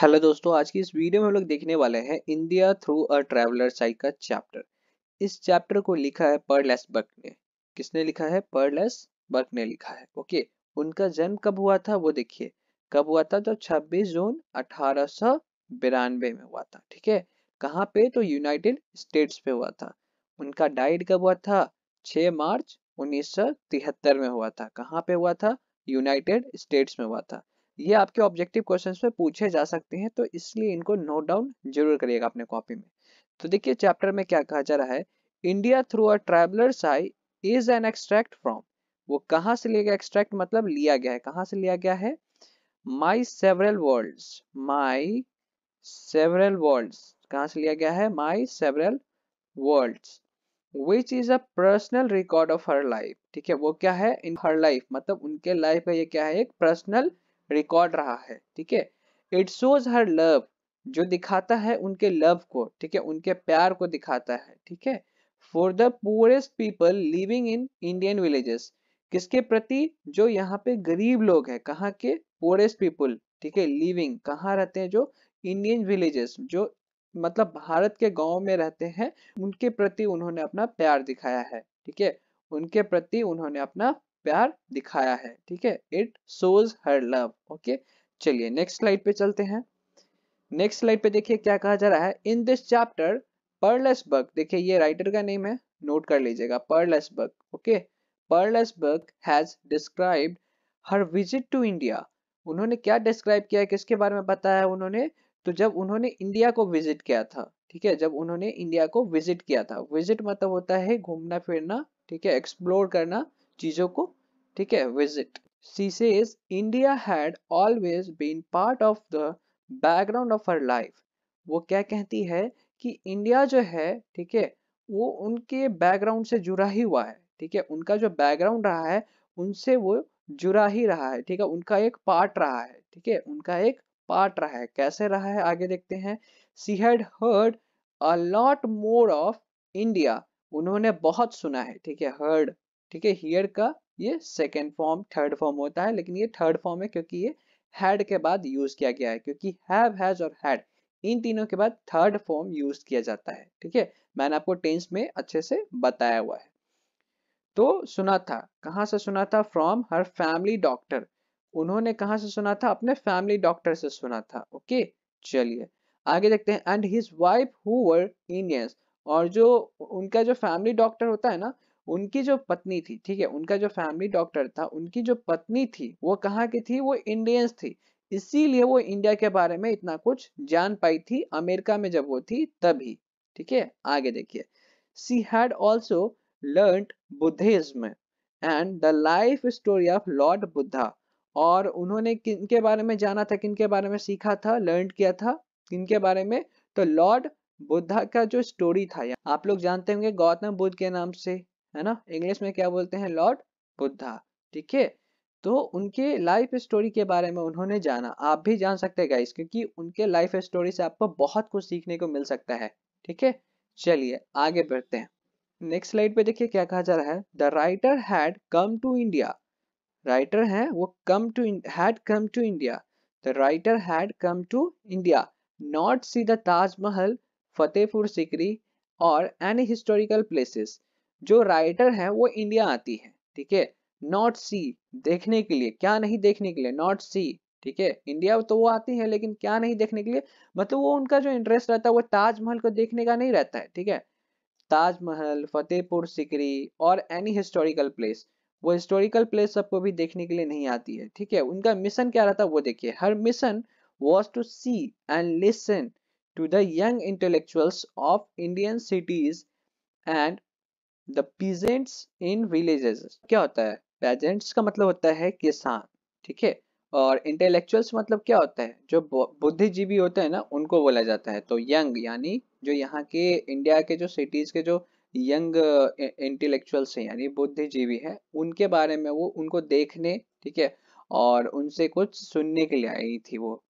Hello दोस्तों आज की इस वीडियो में हम लोग देखने वाले हैं India through a traveller eyes का चैप्टर इस चैप्टर को लिखा है पर्लेस बर्क ने किसने लिखा है पर्लेस बर्क ने लिखा है ओके उनका जन्म कब हुआ था वो देखिए कब हुआ था तो 26 जून अठारह में हुआ था ठीक है कहाँ पे तो यूनाइटेड स्टेट्स पे हुआ था उनका डाइट कब हुआ था छ मार्च उन्नीस में हुआ था कहाँ पे हुआ था यूनाइटेड स्टेट्स में हुआ था ये आपके ऑब्जेक्टिव क्वेश्चंस में पूछे जा सकते हैं तो इसलिए इनको नोट डाउन जरूर करिएगा अपने कॉपी में तो देखिए चैप्टर में क्या कहा जा रहा है India through a traveller's eye is an extract from वो कहाँ से लिया गया एक्सट्रैक्ट मतलब लिया गया है कहाँ से लिया गया है my several world my several world कहाँ से लिया गया है my several world Which is a personal record of her life? ठीक है वो क्या है इन हर लाइफ मतलब उनके लाइफ का ये क्या है एक पर्सनल रिकॉर्ड रहा है ठीक है इट शोज हर लव जो दिखाता है उनके लव को ठीक है उनके प्यार को दिखाता है ठीक है for the poorest people living in Indian villages किसके प्रति जो यहाँ पे गरीब लोग हैं कहाँ के पुअरेस्ट पीपल ठीक है लिविंग कहाँ रहते हैं जो इंडियन विलेजेस जो मतलब भारत के गांव में रहते हैं उनके प्रति उन्होंने अपना प्यार दिखाया है ठीक है उनके प्रति उन्होंने अपना प्यार दिखाया है ठीक है it shows her love okay चलिए नेक्स्ट स्लाइड पे चलते हैं नेक्स्ट स्लाइड पे देखिए क्या कहा जा रहा है in this chapter Pearl S Buck देखिए ये राइटर का नेम है नोट कर लीजिएगा Pearl S Buck okay Pearl S Buck has describe her visit to India उन्होंने क्या डिस्क्राइब किया है किसके बारे में बताया है उन्होंने तो जब उन्होंने इंडिया को विजिट किया था ठीक है जब उन्होंने इंडिया को विजिट किया था विजिट मतलब होता है घूमना फिरना ठीक है एक्सप्लोर करना चीजों को ठीक है visit she says India had always been part of the background of her life वो क्या कहती है कि इंडिया जो है ठीक है वो उनके बैकग्राउंड से जुड़ा ही हुआ है ठीक है उनका जो बैकग्राउंड रहा है उनसे वो जुड़ा ही रहा है ठीक है उनका एक पार्ट रहा है ठीक है उनका एक पार्ट रहा है कैसे रहा है आगे देखते हैं she had heard a lot more of India उन्होंने बहुत सुना है ठीक है हर्ड ठीक है हियर का ये सेकेंड फॉर्म थर्ड फॉर्म होता है लेकिन ये थर्ड फॉर्म है क्योंकि ये हैड के बाद यूज किया गया है क्योंकि हैव हैज और हैड इन तीनों के बाद थर्ड फॉर्म यूज किया जाता है ठीक है मैंने आपको टेंस में अच्छे से बताया हुआ है तो सुना था कहाँ से सुना था फ्रॉम हर फैमिली डॉक्टर उन्होंने कहा से सुना था अपने फैमिली डॉक्टर से सुना था ओके चलिए आगे देखते हैं and his wife who were Indians और जो उनका जो फैमिली डॉक्टर होता है ना उनकी जो पत्नी थी ठीक है उनका जो फैमिली डॉक्टर था उनकी जो पत्नी थी वो कहाँ की थी वो इंडियंस थी इसीलिए वो इंडिया के बारे में इतना कुछ जान पाई थी अमेरिका में जब वो थी तभी ठीक है आगे देखिए she had also learn Buddhism and the life story of Lord Buddha और उन्होंने किन के बारे में जाना था किन के बारे में सीखा था लर्न किया था किन के बारे में तो लॉर्ड बुद्धा का जो स्टोरी था आप लोग जानते होंगे गौतम बुद्ध के नाम से है ना इंग्लिश में क्या बोलते हैं लॉर्ड बुद्धा ठीक है तो उनके लाइफ स्टोरी के बारे में उन्होंने जाना आप भी जान सकते हैं गाइस क्योंकि उनके लाइफ स्टोरी से आपको बहुत कुछ सीखने को मिल सकता है ठीक है चलिए आगे बढ़ते हैं नेक्स्ट स्लाइड पे देखिए क्या कहा जा रहा है the writer had come to India writer है वो come to had come to India the writer had come to India not see the Taj Mahal Fatehpur Sikri और एनी हिस्टोरिकल प्लेसेस जो राइटर है वो इंडिया आती है ठीक है नॉट सी देखने के लिए क्या नहीं देखने के लिए नॉट सी ठीक है इंडिया तो वो आती है लेकिन क्या नहीं देखने के लिए मतलब वो उनका जो इंटरेस्ट रहता है वो ताजमहल को देखने का नहीं रहता है ठीक है ताजमहल फतेहपुर सिकरी और एनी हिस्टोरिकल प्लेस वो हिस्टोरिकल प्लेस सबको भी देखने के लिए नहीं आती है ठीक है उनका मिशन क्या रहता है वो देखिए her mission was to see and listen to the young intellectuals of Indian cities and the peasants in villages क्या होता है पेजेंट्स का मतलब होता है किसान ठीक है और इंटेलेक्चुअल्स मतलब क्या होता है जो बुद्धिजीवी होते हैं ना उनको बोला जाता है तो यंग यानी जो यहाँ के इंडिया के जो सिटीज के जो यंग इंटेलेक्चुअल्स हैं यानी बुद्धिजीवी है उनके बारे में वो उनको देखने ठीक है और उनसे कुछ सुनने के लिए आई थी वो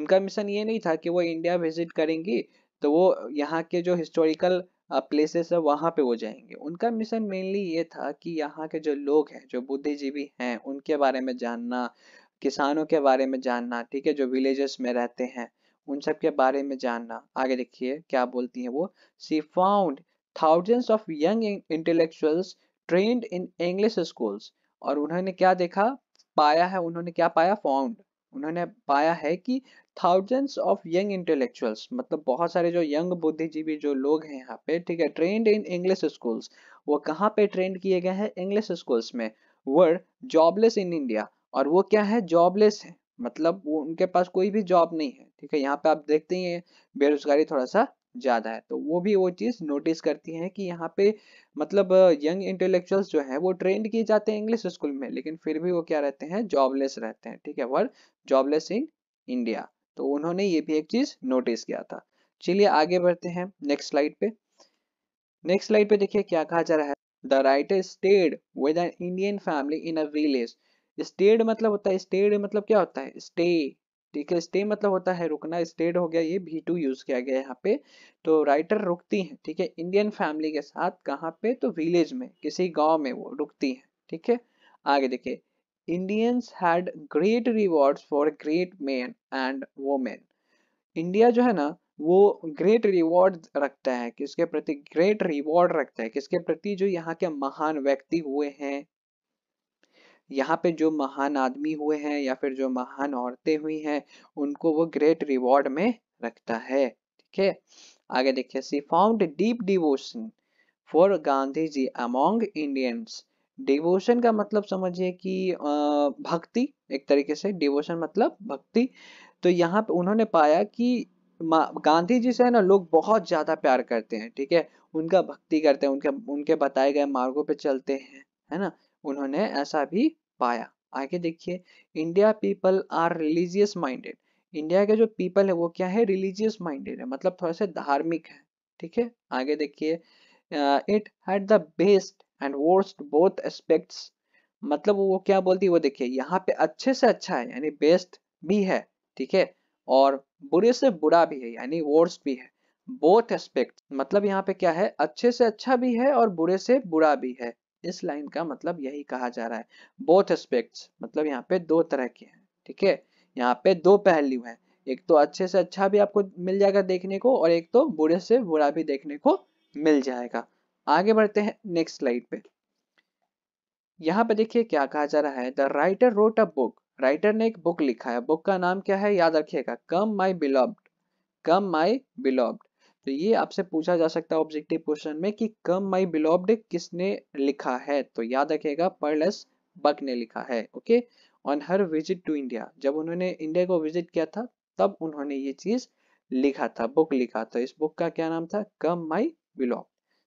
उनका मिशन ये नहीं था कि वो इंडिया विजिट करेंगी तो वो यहाँ के जो हिस्टोरिकल प्लेसेस है वहाँ पे वो जाएंगे उनका मिशन मेनली ये था कि यहाँ के जो लोग हैं जो बुद्धिजीवी हैं उनके बारे में जानना किसानों के बारे में जानना ठीक है जो विलेजेस में रहते हैं उन सब के बारे में जानना आगे देखिए क्या बोलती है वो she found thousands of young intellectuals trained in English schools और उन्होंने क्या देखा पाया है उन्होंने क्या पाया फाउंड उन्होंने पाया है कि थाउजेंड्स ऑफ यंग इंटेलेक्चुअल्स मतलब बहुत सारे जो यंग बुद्धिजीवी जो लोग हैं यहाँ पे ठीक है ट्रेंड इन इंग्लिश स्कूल्स वो कहाँ पे ट्रेंड किए गए हैं इंग्लिश स्कूल्स में वर जॉबलेस इन इंडिया और वो क्या है जॉबलेस है मतलब वो उनके पास कोई भी जॉब नहीं है ठीक है यहाँ पे आप देखते ही हैं बेरोजगारी थोड़ा सा ज्यादा है तो वो भी वो चीज नोटिस करती है कि यहाँ पे मतलब यंग इंटेलेक्चुअल्स जो है वो ट्रेंड किए जाते हैं इंग्लिश स्कूल में लेकिन फिर भी वो क्या रहते हैं जॉबलेस रहते हैं ठीक है वर्ड जॉबलेस इन इंडिया तो उन्होंने ये भी एक चीज नोटिस किया था चलिए आगे बढ़ते हैं नेक्स्ट स्लाइड पे नेक्स्ट स्लाइड पे देखिए क्या कहा जा रहा है the writer stayed with an Indian family in a village stayed मतलब होता है स्टेड मतलब क्या होता है स्टे ठीक है स्टे मतलब होता है रुकना स्टेड हो गया ये भी टू यूज किया गया यहाँ पे तो राइटर रुकती है ठीक है इंडियन फैमिली के साथ कहाँ पे तो विलेज में किसी गांव में वो रुकती है ठीक है आगे देखिए Indians had great rewards for great man and women India जो है ना वो ग्रेट रिवॉर्ड रखता है किसके प्रति ग्रेट रिवॉर्ड रखता है किसके प्रति जो यहाँ के महान व्यक्ति हुए हैं यहाँ पे जो महान आदमी हुए हैं या फिर जो महान औरतें हुई हैं उनको वो ग्रेट रिवॉर्ड में रखता है ठीक है आगे देखिए she found deep devotion for Gandhi ji among Indians devotion का मतलब समझिए कि भक्ति एक तरीके से डिवोशन मतलब भक्ति तो यहाँ पे उन्होंने पाया कि गांधी जी से है ना लोग बहुत ज्यादा प्यार करते हैं ठीक है उनका भक्ति करते हैं उनके उनके बताए गए मार्गों पे चलते हैं है ना उन्होंने ऐसा भी पाया आगे देखिए India people are religious minded India के जो पीपल है वो क्या है रिलीजियस माइंडेड है मतलब थोड़ा सा धार्मिक है ठीक है आगे देखिए it had the best and worst both aspects मतलब वो क्या बोलती है वो देखिए यहाँ पे अच्छे से अच्छा है यानी बेस्ट भी है ठीक है और बुरे से बुरा भी है यानी वर्स्ट भी है बोथ एस्पेक्ट मतलब यहाँ पे क्या है अच्छे से अच्छा भी है और बुरे से बुरा भी है इस लाइन का मतलब यही कहा जा रहा है बोथ एस्पेक्ट मतलब यहाँ पे दो तरह के हैं ठीक है यहाँ पे दो पहलू है एक तो अच्छे से अच्छा भी आपको मिल जाएगा देखने को और एक तो बुरे से बुरा भी देखने को मिल जाएगा आगे बढ़ते हैं नेक्स्ट स्लाइड पे यहाँ पे देखिए क्या कहा जा रहा है the writer wrote a book writer ने एक बुक लिखा है बुक का नाम क्या है याद रखिएगा कम माई बिलॉब्ड कम माई बिलॉब्ड तो ये आपसे पूछा जा सकता है ऑब्जेक्टिव क्वेश्चन में कि कम माई बिलोब्ड किसने लिखा है तो याद रखेगा पर्लस बक ने लिखा है okay on her visit to India जब उन्होंने इंडिया को विजिट किया था तब उन्होंने ये चीज लिखा था बुक लिखा तो इस बुक का क्या नाम था कम माई बिलोब्ड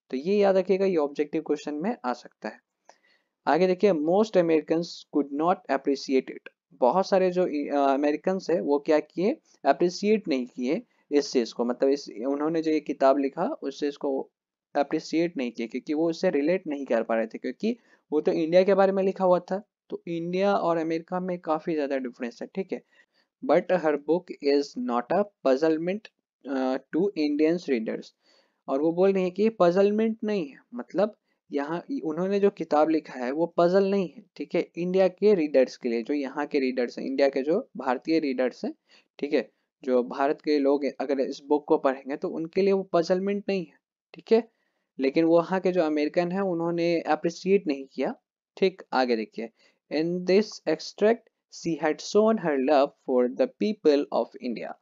तो ये याद रखेगा ये ऑब्जेक्टिव क्वेश्चन में आ सकता है आगे देखिए most American could not appreciate it बहुत सारे जो अमेरिकन है वो क्या किए अप्रिसिएट नहीं किए इस चीज को मतलब इस उन्होंने जो ये किताब लिखा उस चीज को अप्रिसिएट नहीं किया क्योंकि वो उससे रिलेट नहीं कर पा रहे थे क्योंकि वो तो इंडिया के बारे में लिखा हुआ था तो इंडिया और अमेरिका में काफी ज्यादा डिफरेंस है ठीक है but her book is not a puzzlement to Indians readers और वो बोल रहे हैं कि पजलमेंट नहीं है मतलब यहाँ उन्होंने जो किताब लिखा है वो पजल नहीं है ठीक है इंडिया के रीडर्स के लिए जो यहाँ के रीडर्स हैं इंडिया के जो भारतीय रीडर्स हैं ठीक है जो भारत के लोग अगर इस बुक को पढ़ेंगे तो उनके लिए वो पजलमेंट नहीं है ठीक है लेकिन वहाँ के जो अमेरिकन हैं उन्होंने अप्रिसिएट नहीं किया ठीक आगे देखिए in this extract she had shown her love for the people of India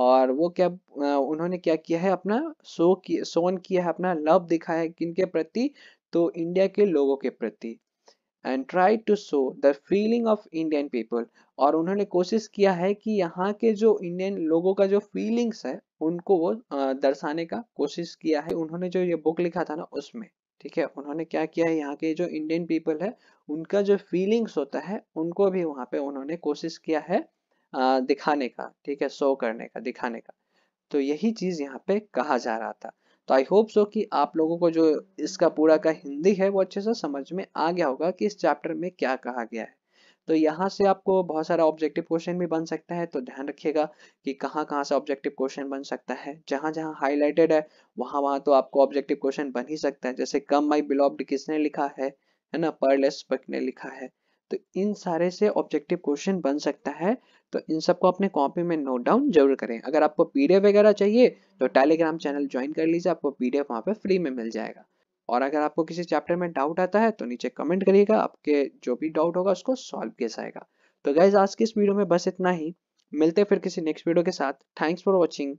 और वो क्या उन्होंने क्या किया है अपना सो की सोन किया है अपना लव दिखा है किन के प्रति तो इंडिया के लोगों के प्रति and try to show the feeling of Indian people और उन्होंने कोशिश किया है कि यहाँ के जो इंडियन लोगों का जो फीलिंग्स है उनको वो दर्शाने का कोशिश किया है उन्होंने जो ये बुक लिखा था ना उसमें ठीक है उन्होंने क्या किया है यहाँ के जो इंडियन पीपल है उनका जो फीलिंग्स होता है उनको भी वहाँ पे उन्होंने कोशिश किया है दिखाने का ठीक है शो करने का दिखाने का तो यही चीज यहाँ पे कहा जा रहा था तो आई होप सो कि आप लोगों को जो इसका पूरा का हिंदी है वो अच्छे से समझ में आ गया होगा कि इस चैप्टर में क्या कहा गया है तो यहाँ से आपको बहुत सारा ऑब्जेक्टिव क्वेश्चन भी बन सकता है तो ध्यान रखिएगा कि कहाँ कहाँ से ऑब्जेक्टिव क्वेश्चन बन सकता है जहां जहाँ हाईलाइटेड है वहां वहां तो आपको ऑब्जेक्टिव क्वेश्चन बन ही सकता है जैसे कम माई बिलोब्ड किसने लिखा है है ना पर्लेस ने लिखा है तो इन सारे से ऑब्जेक्टिव क्वेश्चन बन सकता है तो इन सबको अपने कॉपी में नोट डाउन जरूर करें अगर आपको पीडीएफ वगैरह चाहिए तो टेलीग्राम चैनल ज्वाइन कर लीजिए आपको पीडीएफ वहां पे फ्री में मिल जाएगा और अगर आपको किसी चैप्टर में डाउट आता है तो नीचे कमेंट करिएगा आपके जो भी डाउट होगा उसको सॉल्व किया जाएगा तो गाइज आज की इस वीडियो में बस इतना ही मिलते फिर किसी नेक्स्ट वीडियो के साथ थैंक्स फॉर वॉचिंग